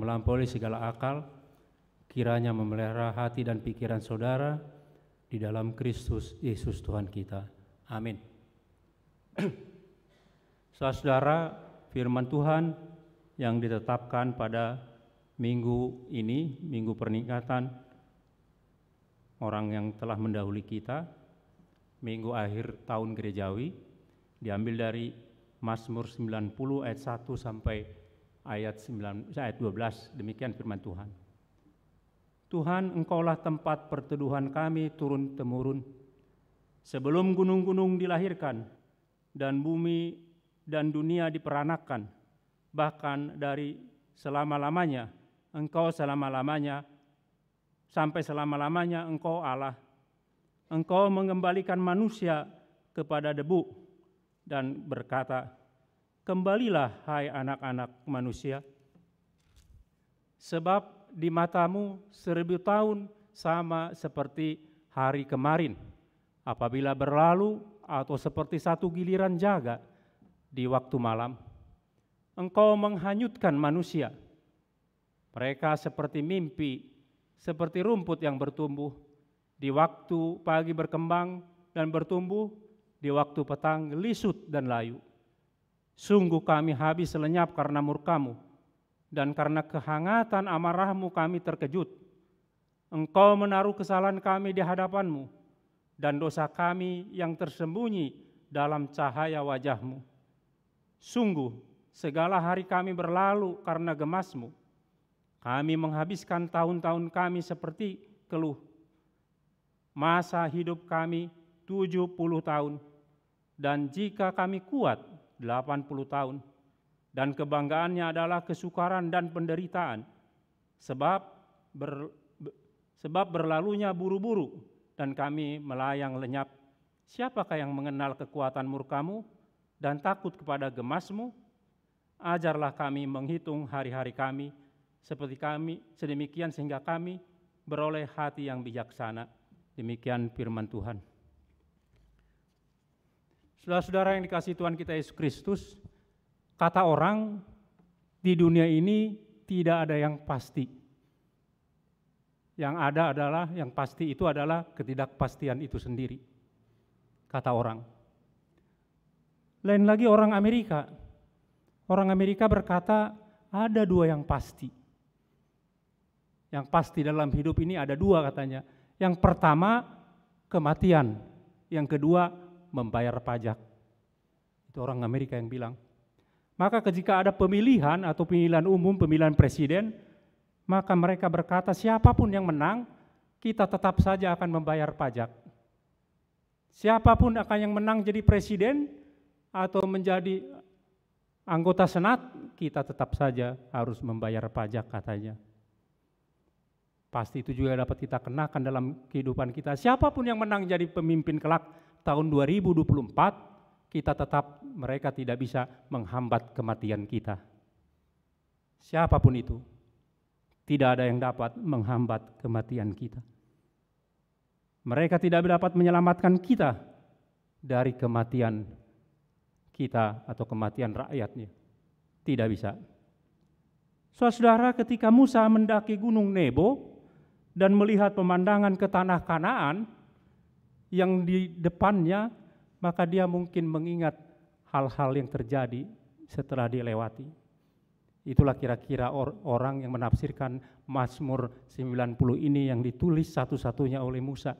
melampaui segala akal, kiranya memelihara hati dan pikiran saudara di dalam Kristus Yesus Tuhan kita. Amin. Saudara, firman Tuhan yang ditetapkan pada minggu ini, minggu pernikatan orang yang telah mendahului kita, minggu akhir tahun gerejawi, diambil dari Mazmur 90 ayat 1 sampai ayat 9 ayat 12 demikian firman Tuhan. Tuhan engkaulah tempat perteduhan kami turun temurun sebelum gunung-gunung dilahirkan dan bumi dan dunia diperanakan bahkan dari selama-lamanya engkau selama-lamanya sampai selama-lamanya engkau Allah engkau mengembalikan manusia kepada debu dan berkata Kembalilah hai anak-anak manusia, sebab di matamu seribu tahun sama seperti hari kemarin. Apabila berlalu atau seperti satu giliran jaga di waktu malam, engkau menghanyutkan manusia. Mereka seperti mimpi, seperti rumput yang bertumbuh, di waktu pagi berkembang dan bertumbuh, di waktu petang lisut dan layu Sungguh kami habis lenyap karena murkamu, dan karena kehangatan amarahmu kami terkejut. Engkau menaruh kesalahan kami di hadapanmu, dan dosa kami yang tersembunyi dalam cahaya wajahmu. Sungguh, segala hari kami berlalu karena gemasmu. Kami menghabiskan tahun-tahun kami seperti keluh. Masa hidup kami 70 tahun. Dan jika kami kuat, 80 tahun dan kebanggaannya adalah kesukaran dan penderitaan sebab ber, sebab berlalunya buru-buru dan kami melayang lenyap siapakah yang mengenal kekuatan murkamu dan takut kepada gemasmu ajarlah kami menghitung hari-hari kami seperti kami sedemikian sehingga kami beroleh hati yang bijaksana demikian firman Tuhan Saudara-saudara yang dikasih Tuhan kita Yesus Kristus, kata orang di dunia ini tidak ada yang pasti. Yang ada adalah yang pasti itu adalah ketidakpastian itu sendiri. Kata orang. Lain lagi orang Amerika. Orang Amerika berkata ada dua yang pasti. Yang pasti dalam hidup ini ada dua katanya. Yang pertama kematian, yang kedua membayar pajak. Itu orang Amerika yang bilang. Maka jika ada pemilihan atau pemilihan umum, pemilihan presiden, maka mereka berkata siapapun yang menang, kita tetap saja akan membayar pajak. Siapapun akan yang menang jadi presiden atau menjadi anggota senat, kita tetap saja harus membayar pajak katanya. Pasti itu juga dapat kita kenakan dalam kehidupan kita. Siapapun yang menang jadi pemimpin kelak tahun 2024, kita tetap mereka tidak bisa menghambat kematian kita. Siapapun itu, tidak ada yang dapat menghambat kematian kita. Mereka tidak dapat menyelamatkan kita dari kematian kita atau kematian rakyatnya. Tidak bisa. Saudara, ketika Musa mendaki Gunung Nebo, dan melihat pemandangan ke tanah Kanaan yang di depannya, maka dia mungkin mengingat hal-hal yang terjadi setelah dilewati. Itulah kira-kira or orang yang menafsirkan Mazmur 90 ini yang ditulis satu-satunya oleh Musa.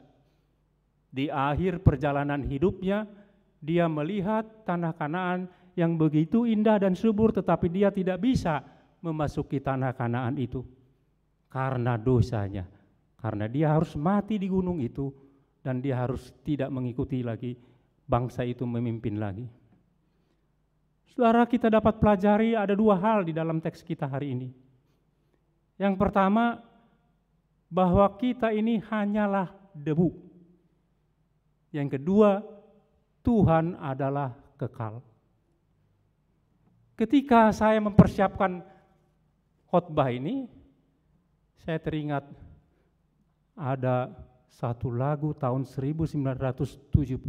Di akhir perjalanan hidupnya, dia melihat tanah Kanaan yang begitu indah dan subur, tetapi dia tidak bisa memasuki tanah Kanaan itu karena dosanya karena dia harus mati di gunung itu dan dia harus tidak mengikuti lagi bangsa itu memimpin lagi. Saudara kita dapat pelajari ada dua hal di dalam teks kita hari ini. Yang pertama bahwa kita ini hanyalah debu. Yang kedua, Tuhan adalah kekal. Ketika saya mempersiapkan khotbah ini, saya teringat ada satu lagu tahun 1977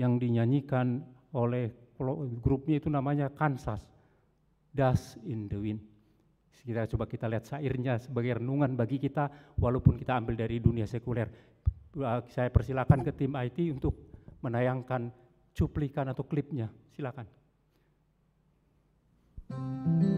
yang dinyanyikan oleh grupnya itu namanya Kansas, Dust in the Wind. Kita coba kita lihat sairnya sebagai renungan bagi kita walaupun kita ambil dari dunia sekuler. Ah, saya persilakan ke tim IT untuk menayangkan cuplikan atau klipnya. Silakan. Thank you.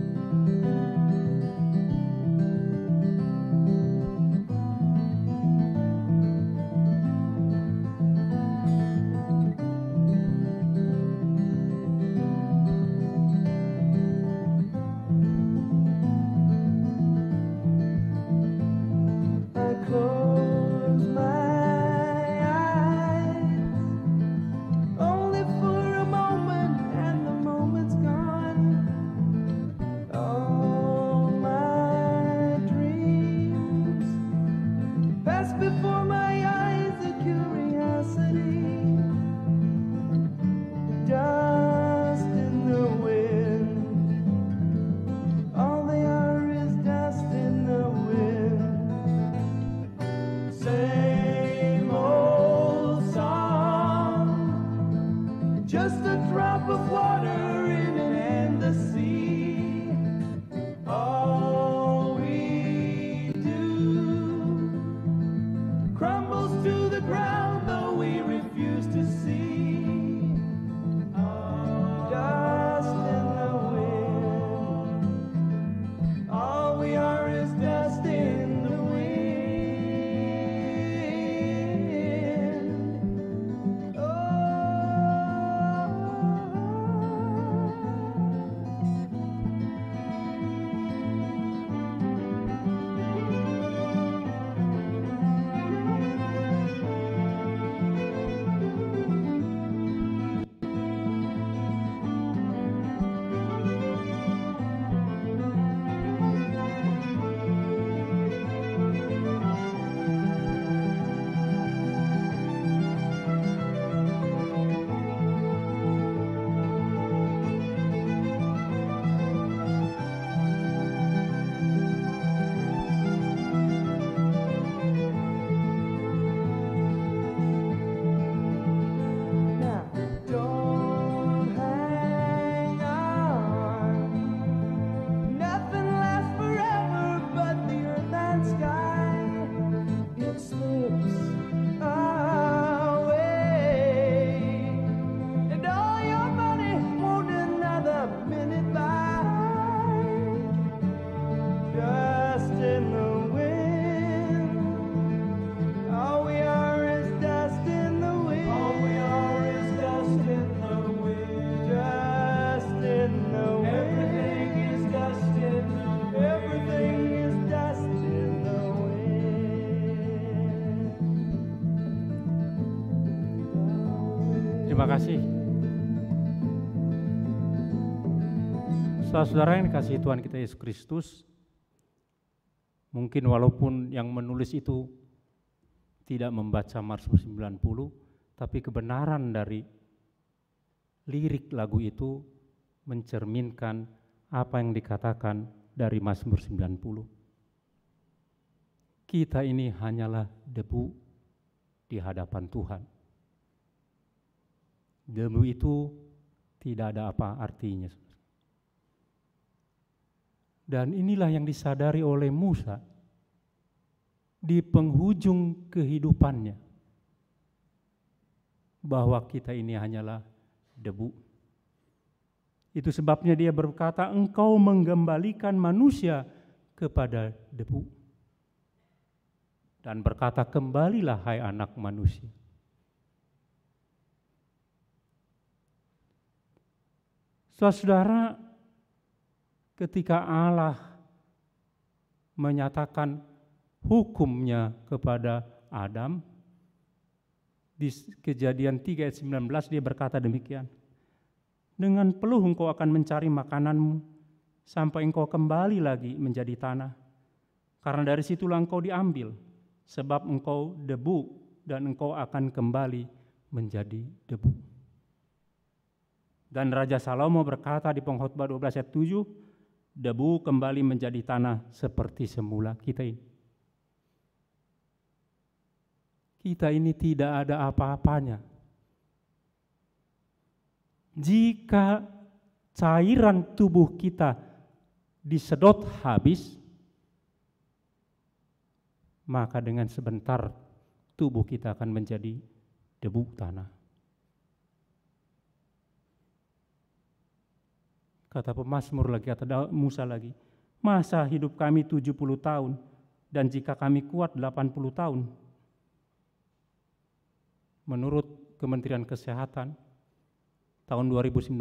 kasih. Saudara-saudara yang dikasihi Tuhan kita Yesus Kristus, mungkin walaupun yang menulis itu tidak membaca Mazmur 90, tapi kebenaran dari lirik lagu itu mencerminkan apa yang dikatakan dari Mazmur 90. Kita ini hanyalah debu di hadapan Tuhan. Demi itu tidak ada apa artinya. Dan inilah yang disadari oleh Musa di penghujung kehidupannya. Bahwa kita ini hanyalah debu. Itu sebabnya dia berkata, engkau menggembalikan manusia kepada debu. Dan berkata, kembalilah hai anak manusia Saudara-saudara, ketika Allah menyatakan hukumnya kepada Adam, di kejadian 3 ayat 19 dia berkata demikian, dengan peluh engkau akan mencari makananmu, sampai engkau kembali lagi menjadi tanah. Karena dari situlah engkau diambil, sebab engkau debu dan engkau akan kembali menjadi debu. Dan Raja Salomo berkata di pengkhotbah 12 ayat 7, debu kembali menjadi tanah seperti semula kita ini. Kita ini tidak ada apa-apanya. Jika cairan tubuh kita disedot habis, maka dengan sebentar tubuh kita akan menjadi debu tanah. Kata pemasmur lagi, kata Musa lagi, masa hidup kami 70 tahun dan jika kami kuat 80 tahun. Menurut Kementerian Kesehatan, tahun 2019,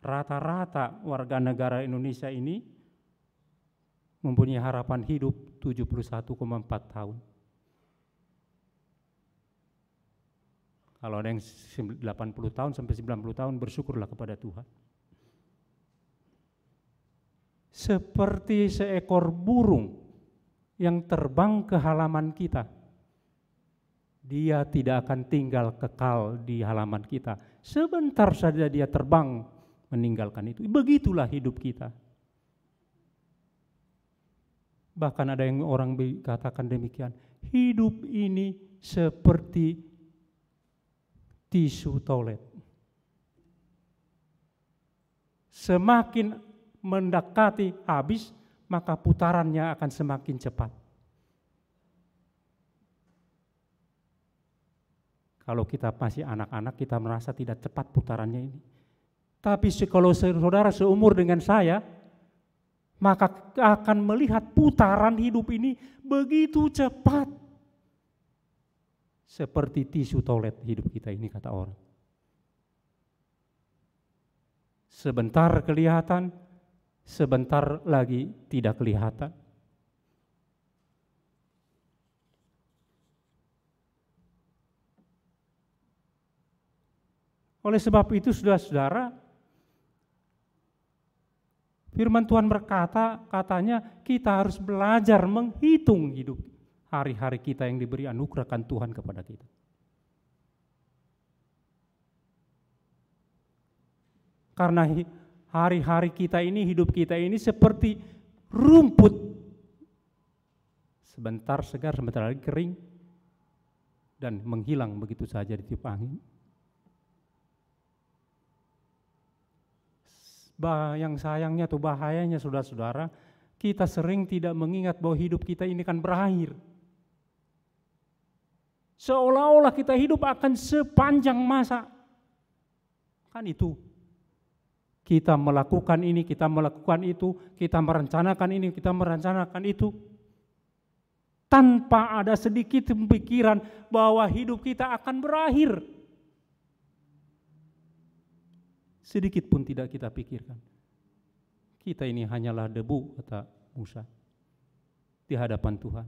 rata-rata warga negara Indonesia ini mempunyai harapan hidup 71,4 tahun. Kalau ada yang 80 tahun sampai 90 tahun bersyukurlah kepada Tuhan seperti seekor burung yang terbang ke halaman kita. Dia tidak akan tinggal kekal di halaman kita. Sebentar saja dia terbang meninggalkan itu. Begitulah hidup kita. Bahkan ada yang orang katakan demikian. Hidup ini seperti tisu toilet. Semakin mendekati habis, maka putarannya akan semakin cepat. Kalau kita masih anak-anak, kita merasa tidak cepat putarannya ini. Tapi kalau saudara seumur dengan saya, maka akan melihat putaran hidup ini begitu cepat. Seperti tisu toilet hidup kita ini kata orang. Sebentar kelihatan, sebentar lagi tidak kelihatan. Oleh sebab itu, saudara-saudara, firman Tuhan berkata, katanya kita harus belajar menghitung hidup hari-hari kita yang diberi anugerahkan Tuhan kepada kita. Karena hari-hari kita ini, hidup kita ini seperti rumput. Sebentar segar, sebentar lagi kering dan menghilang begitu saja ditiup angin. Bah, yang sayangnya atau bahayanya saudara-saudara, kita sering tidak mengingat bahwa hidup kita ini kan berakhir. Seolah-olah kita hidup akan sepanjang masa. Kan itu kita melakukan ini, kita melakukan itu, kita merencanakan ini, kita merencanakan itu. Tanpa ada sedikit pemikiran bahwa hidup kita akan berakhir. Sedikit pun tidak kita pikirkan. Kita ini hanyalah debu, kata Musa, di hadapan Tuhan.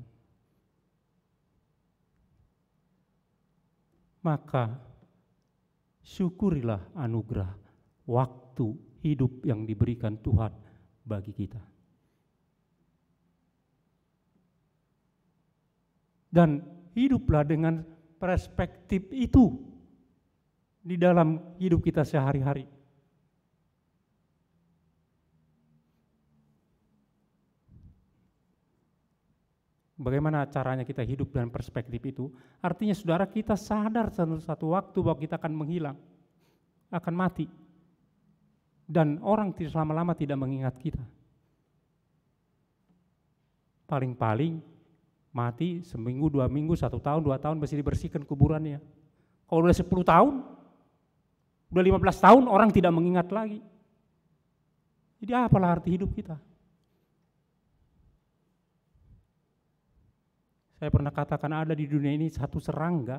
Maka syukurilah anugerah waktu hidup yang diberikan Tuhan bagi kita. Dan hiduplah dengan perspektif itu di dalam hidup kita sehari-hari. Bagaimana caranya kita hidup dengan perspektif itu? Artinya saudara kita sadar satu, waktu bahwa kita akan menghilang, akan mati dan orang tidak lama tidak mengingat kita. Paling-paling mati seminggu, dua minggu, satu tahun, dua tahun masih dibersihkan kuburannya. Kalau udah sepuluh tahun, udah belas tahun orang tidak mengingat lagi. Jadi apalah arti hidup kita? Saya pernah katakan ada di dunia ini satu serangga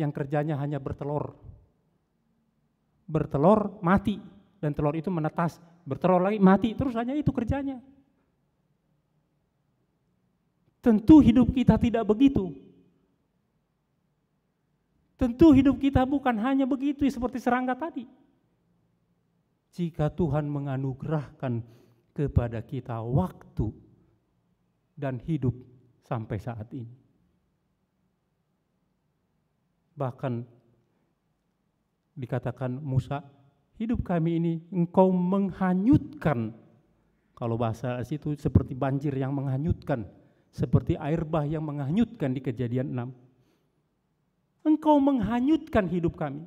yang kerjanya hanya bertelur. Bertelur, mati dan telur itu menetas, bertelur lagi, mati, terus hanya itu kerjanya. Tentu hidup kita tidak begitu. Tentu hidup kita bukan hanya begitu seperti serangga tadi. Jika Tuhan menganugerahkan kepada kita waktu dan hidup sampai saat ini. Bahkan dikatakan Musa hidup kami ini engkau menghanyutkan. Kalau bahasa itu seperti banjir yang menghanyutkan, seperti air bah yang menghanyutkan di kejadian 6. Engkau menghanyutkan hidup kami.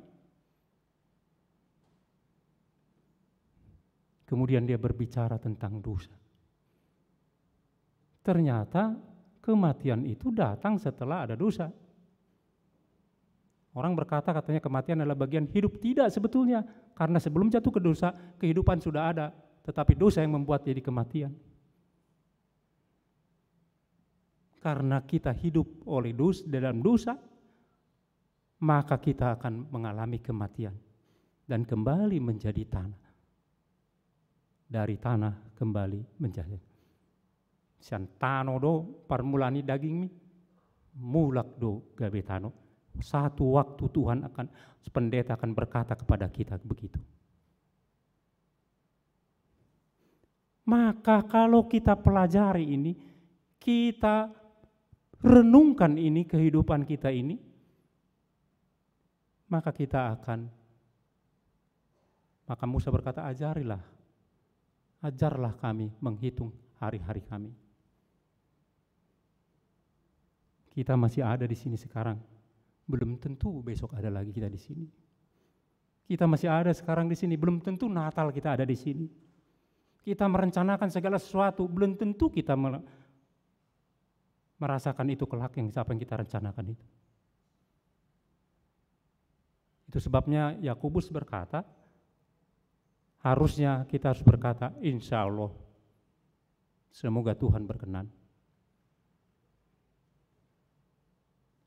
Kemudian dia berbicara tentang dosa. Ternyata kematian itu datang setelah ada dosa. Orang berkata katanya kematian adalah bagian hidup. Tidak sebetulnya. Karena sebelum jatuh ke dosa, kehidupan sudah ada. Tetapi dosa yang membuat jadi kematian. Karena kita hidup oleh dosa, dalam dosa, maka kita akan mengalami kematian. Dan kembali menjadi tanah. Dari tanah kembali menjadi. Sian tano do parmulani daging mi. Mulak do gabetano satu waktu Tuhan akan, pendeta akan berkata kepada kita begitu. Maka kalau kita pelajari ini, kita renungkan ini kehidupan kita ini, maka kita akan maka Musa berkata, "Ajarilah. Ajarlah kami menghitung hari-hari kami." Kita masih ada di sini sekarang belum tentu besok ada lagi kita di sini. Kita masih ada sekarang di sini, belum tentu Natal kita ada di sini. Kita merencanakan segala sesuatu, belum tentu kita merasakan itu kelak yang siapa yang kita rencanakan itu. Itu sebabnya Yakobus berkata, harusnya kita harus berkata, insya Allah, semoga Tuhan berkenan.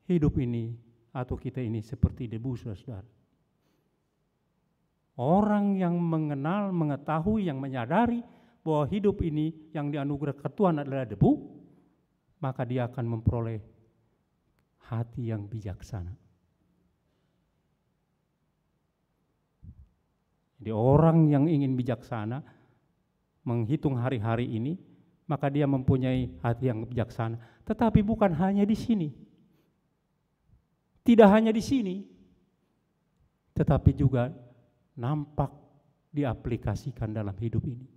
Hidup ini atau kita ini seperti debu saudara. Orang yang mengenal, mengetahui, yang menyadari bahwa hidup ini yang dianugerahkan Tuhan adalah debu, maka dia akan memperoleh hati yang bijaksana. Jadi orang yang ingin bijaksana menghitung hari-hari ini, maka dia mempunyai hati yang bijaksana. Tetapi bukan hanya di sini, tidak hanya di sini, tetapi juga nampak diaplikasikan dalam hidup ini.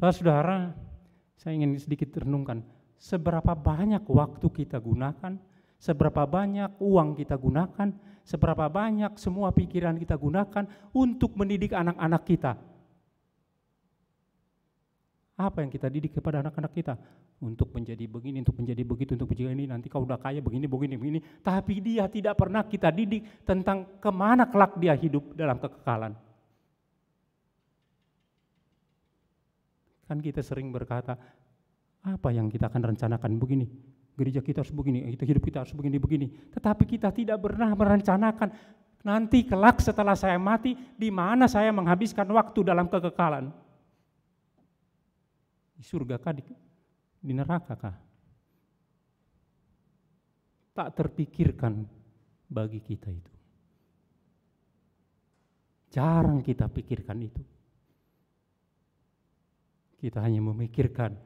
Saudara-saudara, saya ingin sedikit renungkan seberapa banyak waktu kita gunakan, seberapa banyak uang kita gunakan, seberapa banyak semua pikiran kita gunakan untuk mendidik anak-anak kita apa yang kita didik kepada anak-anak kita? Untuk menjadi begini, untuk menjadi begitu, untuk menjadi ini, nanti kau udah kaya begini, begini, begini. Tapi dia tidak pernah kita didik tentang kemana kelak dia hidup dalam kekekalan. Kan kita sering berkata, apa yang kita akan rencanakan begini? Gereja kita harus begini, kita hidup kita harus begini, begini. Tetapi kita tidak pernah merencanakan nanti kelak setelah saya mati, di mana saya menghabiskan waktu dalam kekekalan. Di surga kah? Di, di neraka kah? Tak terpikirkan bagi kita itu. Jarang kita pikirkan itu. Kita hanya memikirkan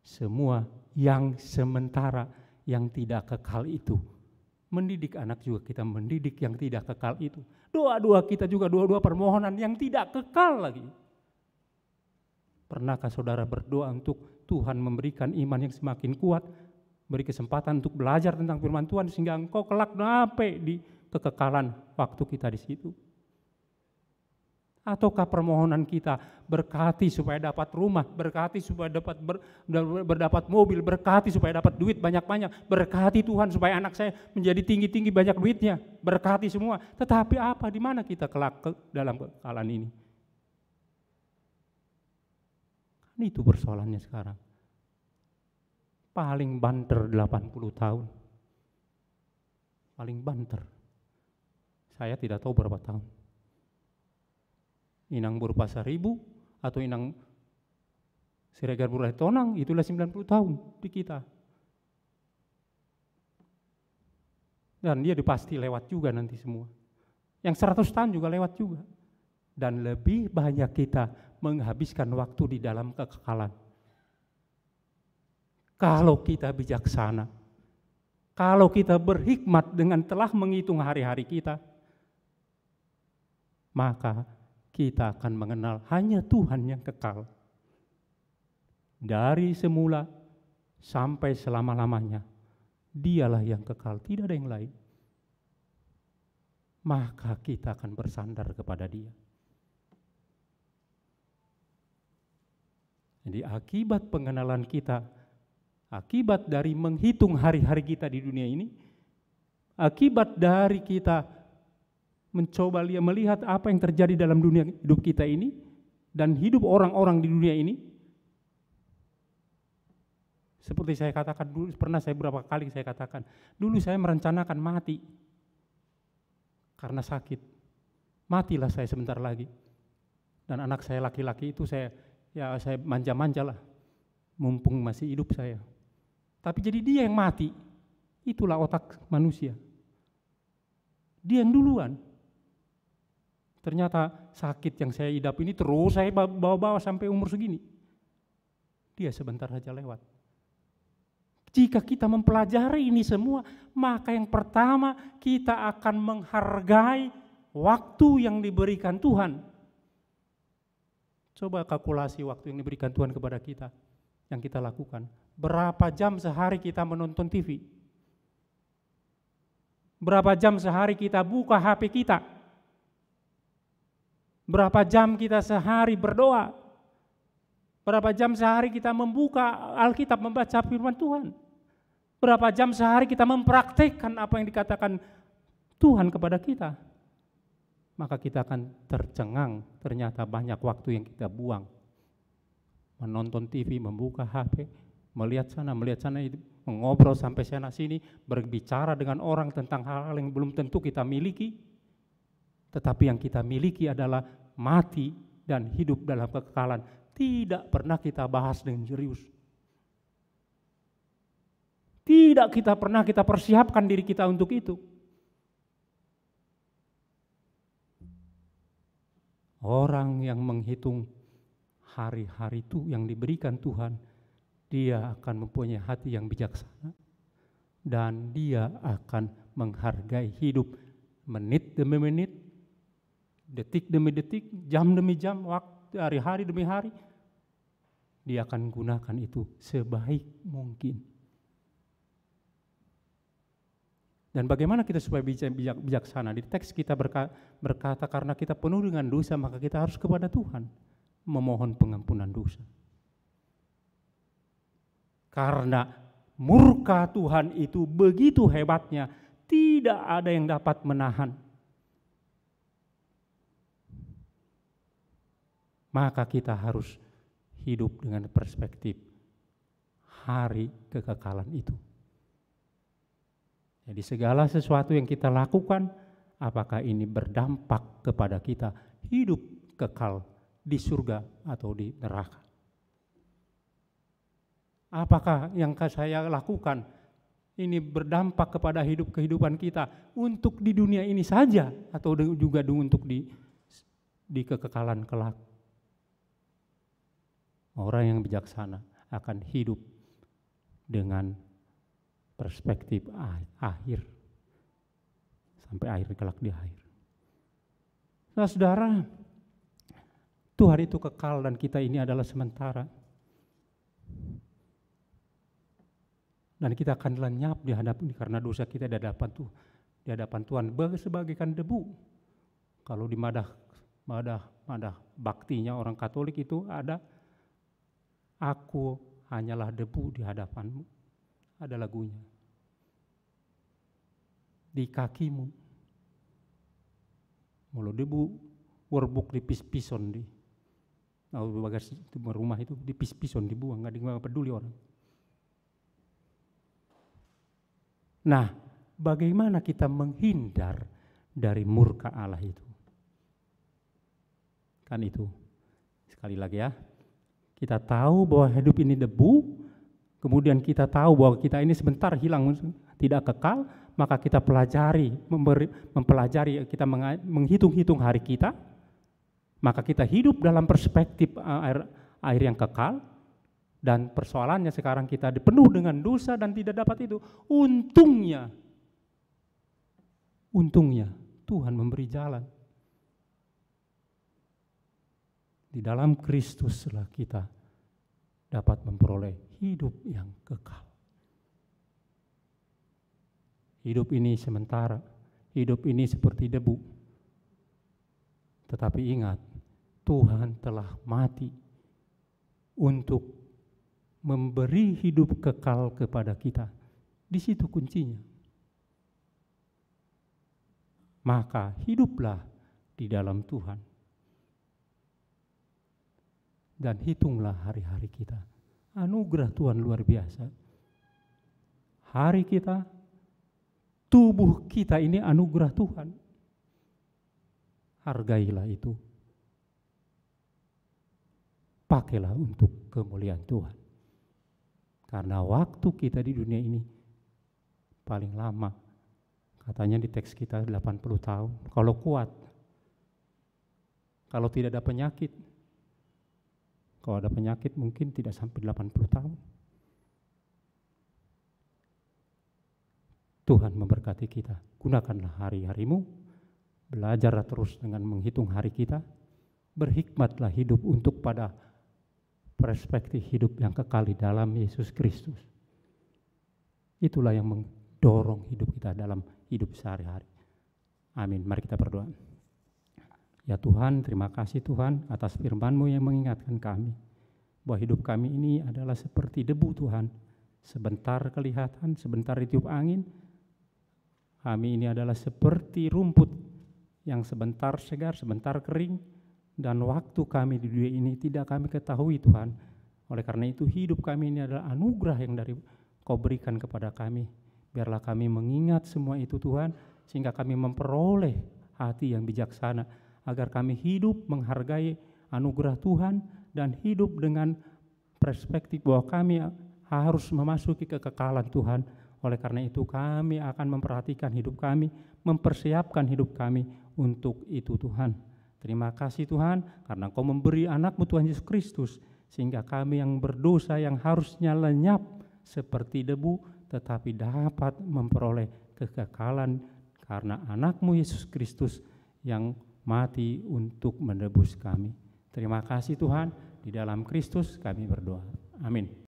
semua yang sementara, yang tidak kekal itu. Mendidik anak juga kita mendidik yang tidak kekal itu. Doa-doa kita juga doa-doa permohonan yang tidak kekal lagi Pernahkah saudara berdoa untuk Tuhan memberikan iman yang semakin kuat, beri kesempatan untuk belajar tentang firman Tuhan sehingga engkau kelak nape di kekekalan waktu kita di situ? Ataukah permohonan kita berkati supaya dapat rumah, berkati supaya dapat ber, berdapat mobil, berkati supaya dapat duit banyak-banyak, berkati Tuhan supaya anak saya menjadi tinggi-tinggi banyak duitnya, berkati semua. Tetapi apa di mana kita kelak ke dalam kekekalan ini? Kan itu persoalannya sekarang. Paling banter 80 tahun. Paling banter. Saya tidak tahu berapa tahun. Inang berupa seribu atau Inang Siregar Burah Tonang itulah 90 tahun di kita. Dan dia dipasti lewat juga nanti semua. Yang 100 tahun juga lewat juga. Dan lebih banyak kita menghabiskan waktu di dalam kekekalan. Kalau kita bijaksana, kalau kita berhikmat dengan telah menghitung hari-hari kita, maka kita akan mengenal hanya Tuhan yang kekal. Dari semula sampai selama-lamanya, dialah yang kekal, tidak ada yang lain. Maka kita akan bersandar kepada dia. Jadi akibat pengenalan kita, akibat dari menghitung hari-hari kita di dunia ini, akibat dari kita mencoba lihat melihat apa yang terjadi dalam dunia hidup kita ini dan hidup orang-orang di dunia ini. Seperti saya katakan dulu, pernah saya berapa kali saya katakan, dulu saya merencanakan mati karena sakit. Matilah saya sebentar lagi. Dan anak saya laki-laki itu saya ya saya manja-manja lah, mumpung masih hidup saya. Tapi jadi dia yang mati, itulah otak manusia. Dia yang duluan. Ternyata sakit yang saya idap ini terus saya bawa-bawa sampai umur segini. Dia sebentar saja lewat. Jika kita mempelajari ini semua, maka yang pertama kita akan menghargai waktu yang diberikan Tuhan Coba kalkulasi waktu yang diberikan Tuhan kepada kita, yang kita lakukan. Berapa jam sehari kita menonton TV? Berapa jam sehari kita buka HP kita? Berapa jam kita sehari berdoa? Berapa jam sehari kita membuka Alkitab, membaca firman Tuhan? Berapa jam sehari kita mempraktekkan apa yang dikatakan Tuhan kepada kita? maka kita akan tercengang ternyata banyak waktu yang kita buang. Menonton TV, membuka HP, melihat sana, melihat sana, mengobrol sampai sana sini, berbicara dengan orang tentang hal-hal yang belum tentu kita miliki. Tetapi yang kita miliki adalah mati dan hidup dalam kekekalan. Tidak pernah kita bahas dengan serius. Tidak kita pernah kita persiapkan diri kita untuk itu. Orang yang menghitung hari-hari itu yang diberikan Tuhan, dia akan mempunyai hati yang bijaksana dan dia akan menghargai hidup menit demi menit, detik demi detik, jam demi jam, waktu hari-hari demi hari. Dia akan gunakan itu sebaik mungkin. Dan bagaimana kita supaya bijak, bijaksana? Di teks kita berka, berkata, karena kita penuh dengan dosa, maka kita harus kepada Tuhan memohon pengampunan dosa. Karena murka Tuhan itu begitu hebatnya, tidak ada yang dapat menahan. Maka kita harus hidup dengan perspektif hari kekekalan itu. Jadi segala sesuatu yang kita lakukan, apakah ini berdampak kepada kita hidup kekal di surga atau di neraka. Apakah yang saya lakukan ini berdampak kepada hidup kehidupan kita untuk di dunia ini saja atau juga untuk di di kekekalan kelak. Orang yang bijaksana akan hidup dengan perspektif akhir sampai akhir kelak di akhir. Nah, saudara, Tuhan itu kekal dan kita ini adalah sementara. Dan kita akan lenyap di hadapan karena dosa kita di hadapan tuh di hadapan Tuhan sebagai kan debu. Kalau di madah madah madah baktinya orang Katolik itu ada aku hanyalah debu di hadapanmu ada lagunya. Di kakimu, mulu debu, werbuk di pis-pison di, nah, bagas itu rumah itu di pis-pison dibuang, nggak dengar peduli orang. Nah, bagaimana kita menghindar dari murka Allah itu? Kan itu, sekali lagi ya, kita tahu bahwa hidup ini debu, kemudian kita tahu bahwa kita ini sebentar hilang tidak kekal, maka kita pelajari, memberi, mempelajari, kita menghitung-hitung hari kita, maka kita hidup dalam perspektif e, air, air yang kekal, dan persoalannya sekarang kita dipenuh dengan dosa dan tidak dapat itu. Untungnya, untungnya Tuhan memberi jalan. Di dalam Kristuslah kita dapat memperoleh hidup yang kekal. Hidup ini sementara, hidup ini seperti debu. Tetapi ingat, Tuhan telah mati untuk memberi hidup kekal kepada kita. Di situ kuncinya. Maka hiduplah di dalam Tuhan dan hitunglah hari-hari kita. Anugerah Tuhan luar biasa. Hari kita, tubuh kita ini anugerah Tuhan. Hargailah itu. Pakailah untuk kemuliaan Tuhan. Karena waktu kita di dunia ini paling lama. Katanya di teks kita 80 tahun. Kalau kuat, kalau tidak ada penyakit, kalau ada penyakit mungkin tidak sampai 80 tahun. Tuhan memberkati kita. Gunakanlah hari-harimu, belajarlah terus dengan menghitung hari kita, berhikmatlah hidup untuk pada perspektif hidup yang kekal di dalam Yesus Kristus. Itulah yang mendorong hidup kita dalam hidup sehari-hari. Amin. Mari kita berdoa. Ya Tuhan, terima kasih Tuhan atas firman-Mu yang mengingatkan kami bahwa hidup kami ini adalah seperti debu Tuhan. Sebentar kelihatan, sebentar ditiup angin. Kami ini adalah seperti rumput yang sebentar segar, sebentar kering dan waktu kami di dunia ini tidak kami ketahui Tuhan. Oleh karena itu hidup kami ini adalah anugerah yang dari Kau berikan kepada kami. Biarlah kami mengingat semua itu Tuhan sehingga kami memperoleh hati yang bijaksana agar kami hidup menghargai anugerah Tuhan dan hidup dengan perspektif bahwa kami harus memasuki kekekalan Tuhan. Oleh karena itu kami akan memperhatikan hidup kami, mempersiapkan hidup kami untuk itu Tuhan. Terima kasih Tuhan karena Kau memberi anakmu Tuhan Yesus Kristus sehingga kami yang berdosa yang harusnya lenyap seperti debu tetapi dapat memperoleh kekekalan karena anakmu Yesus Kristus yang mati untuk menebus kami. Terima kasih Tuhan, di dalam Kristus kami berdoa. Amin.